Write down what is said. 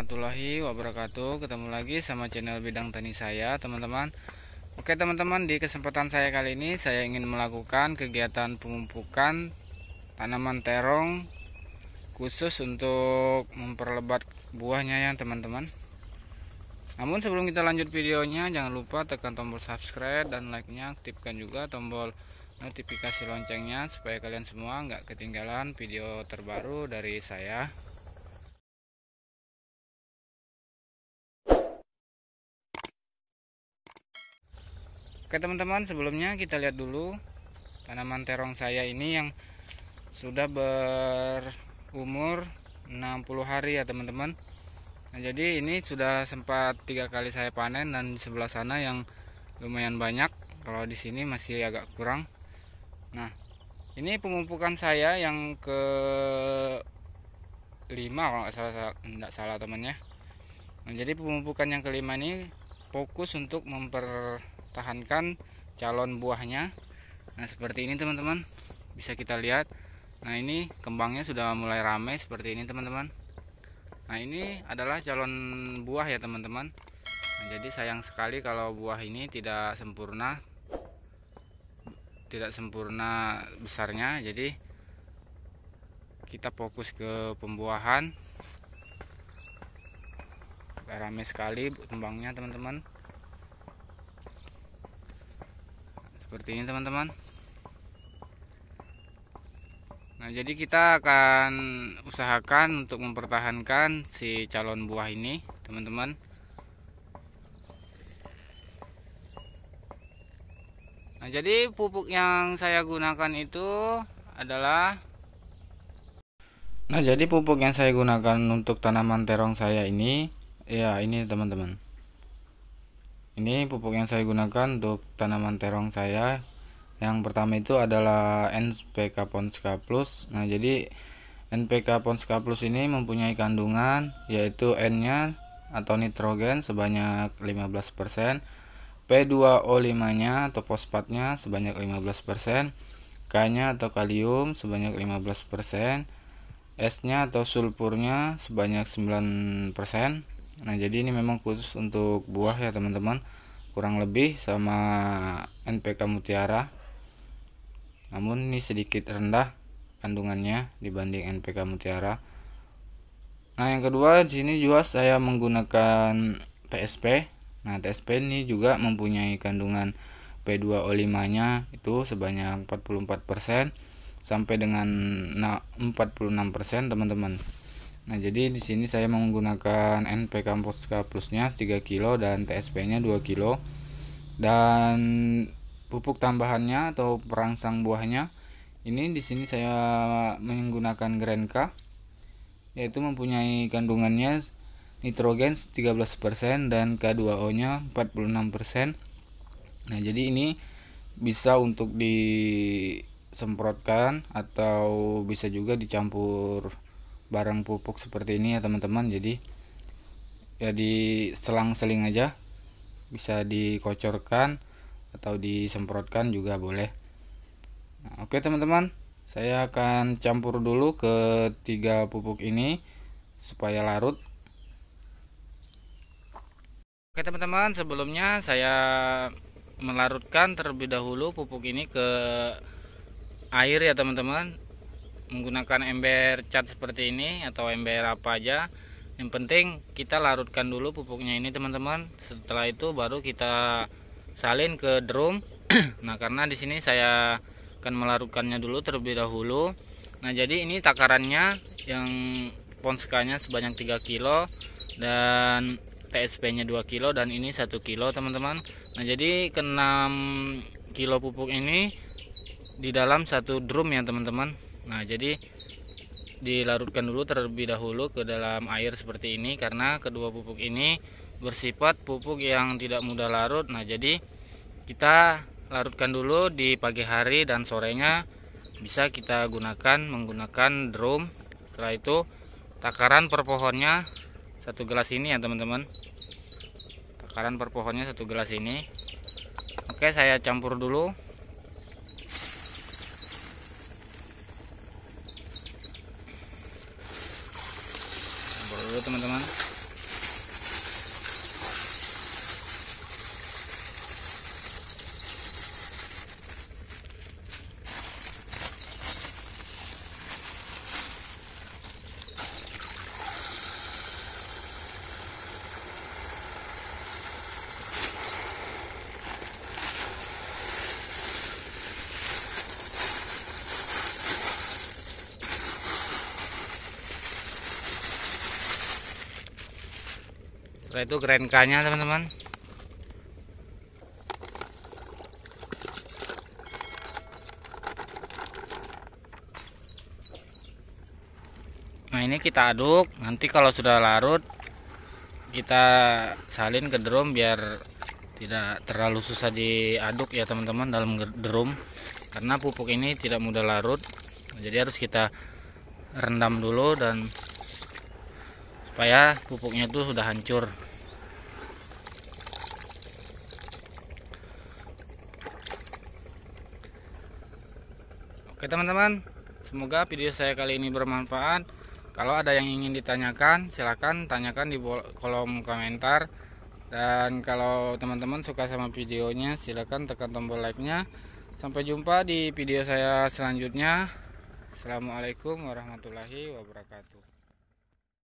warahmatullahi wabarakatuh Ketemu lagi sama channel bidang tani saya teman-teman Oke teman-teman di kesempatan saya kali ini Saya ingin melakukan kegiatan pemupukan tanaman terong Khusus untuk memperlebat buahnya ya teman-teman Namun sebelum kita lanjut videonya Jangan lupa tekan tombol subscribe dan like-nya Aktifkan juga tombol notifikasi loncengnya Supaya kalian semua nggak ketinggalan video terbaru dari saya Oke teman-teman sebelumnya kita lihat dulu tanaman terong saya ini yang sudah berumur 60 hari ya teman-teman Nah jadi ini sudah sempat tiga kali saya panen dan di sebelah sana yang lumayan banyak kalau di sini masih agak kurang Nah ini pemupukan saya yang ke 5 kalau nggak salah nggak salah temannya nah, jadi pemupukan yang kelima ini fokus untuk memper tahankan calon buahnya nah seperti ini teman-teman bisa kita lihat nah ini kembangnya sudah mulai ramai seperti ini teman-teman nah ini adalah calon buah ya teman-teman nah, jadi sayang sekali kalau buah ini tidak sempurna tidak sempurna besarnya jadi kita fokus ke pembuahan rame sekali kembangnya teman-teman seperti ini teman-teman nah jadi kita akan usahakan untuk mempertahankan si calon buah ini teman-teman nah jadi pupuk yang saya gunakan itu adalah Nah, jadi pupuk yang saya gunakan untuk tanaman terong saya ini, ya ini teman-teman ini pupuk yang saya gunakan untuk tanaman terong saya yang pertama itu adalah NPK Ponska Plus nah jadi NPK Ponska Plus ini mempunyai kandungan yaitu N nya atau nitrogen sebanyak 15% P2O5 nya atau fosfatnya sebanyak 15% K nya atau kalium sebanyak 15% S nya atau sulfurnya sebanyak 9% nah jadi ini memang khusus untuk buah ya teman-teman kurang lebih sama NPK mutiara namun ini sedikit rendah kandungannya dibanding NPK mutiara nah yang kedua di sini juga saya menggunakan TSP nah TSP ini juga mempunyai kandungan P2O5 nya itu sebanyak 44% sampai dengan 46% teman-teman Nah, jadi di sini saya menggunakan NPK Posca Plusnya 3 kg dan TSP-nya 2 kg. Dan pupuk tambahannya atau perangsang buahnya ini di sini saya menggunakan Grenka yaitu mempunyai kandungannya nitrogen 13% dan K2O-nya 46%. Nah, jadi ini bisa untuk disemprotkan atau bisa juga dicampur barang pupuk seperti ini ya teman-teman jadi ya di selang-seling aja bisa dikocorkan atau disemprotkan juga boleh nah, oke teman-teman saya akan campur dulu ke tiga pupuk ini supaya larut oke teman-teman sebelumnya saya melarutkan terlebih dahulu pupuk ini ke air ya teman-teman menggunakan ember cat seperti ini atau ember apa aja yang penting kita larutkan dulu pupuknya ini teman-teman setelah itu baru kita salin ke drum nah karena di sini saya akan melarutkannya dulu terlebih dahulu nah jadi ini takarannya yang ponskanya sebanyak 3 kilo dan TSP nya 2 kilo dan ini 1 kilo teman-teman nah jadi ke 6 kilo pupuk ini di dalam satu drum ya teman-teman Nah, jadi dilarutkan dulu terlebih dahulu ke dalam air seperti ini karena kedua pupuk ini bersifat pupuk yang tidak mudah larut. Nah, jadi kita larutkan dulu di pagi hari dan sorenya bisa kita gunakan menggunakan drum. Setelah itu takaran per pohonnya satu gelas ini ya, teman-teman. Takaran per pohonnya satu gelas ini. Oke, saya campur dulu dulu teman-teman setelah itu grand K teman-teman nah ini kita aduk nanti kalau sudah larut kita salin ke drum biar tidak terlalu susah diaduk ya teman-teman dalam drum karena pupuk ini tidak mudah larut jadi harus kita rendam dulu dan supaya pupuknya tuh sudah hancur oke teman-teman semoga video saya kali ini bermanfaat kalau ada yang ingin ditanyakan silahkan tanyakan di kolom komentar dan kalau teman-teman suka sama videonya silahkan tekan tombol like nya sampai jumpa di video saya selanjutnya Assalamualaikum warahmatullahi wabarakatuh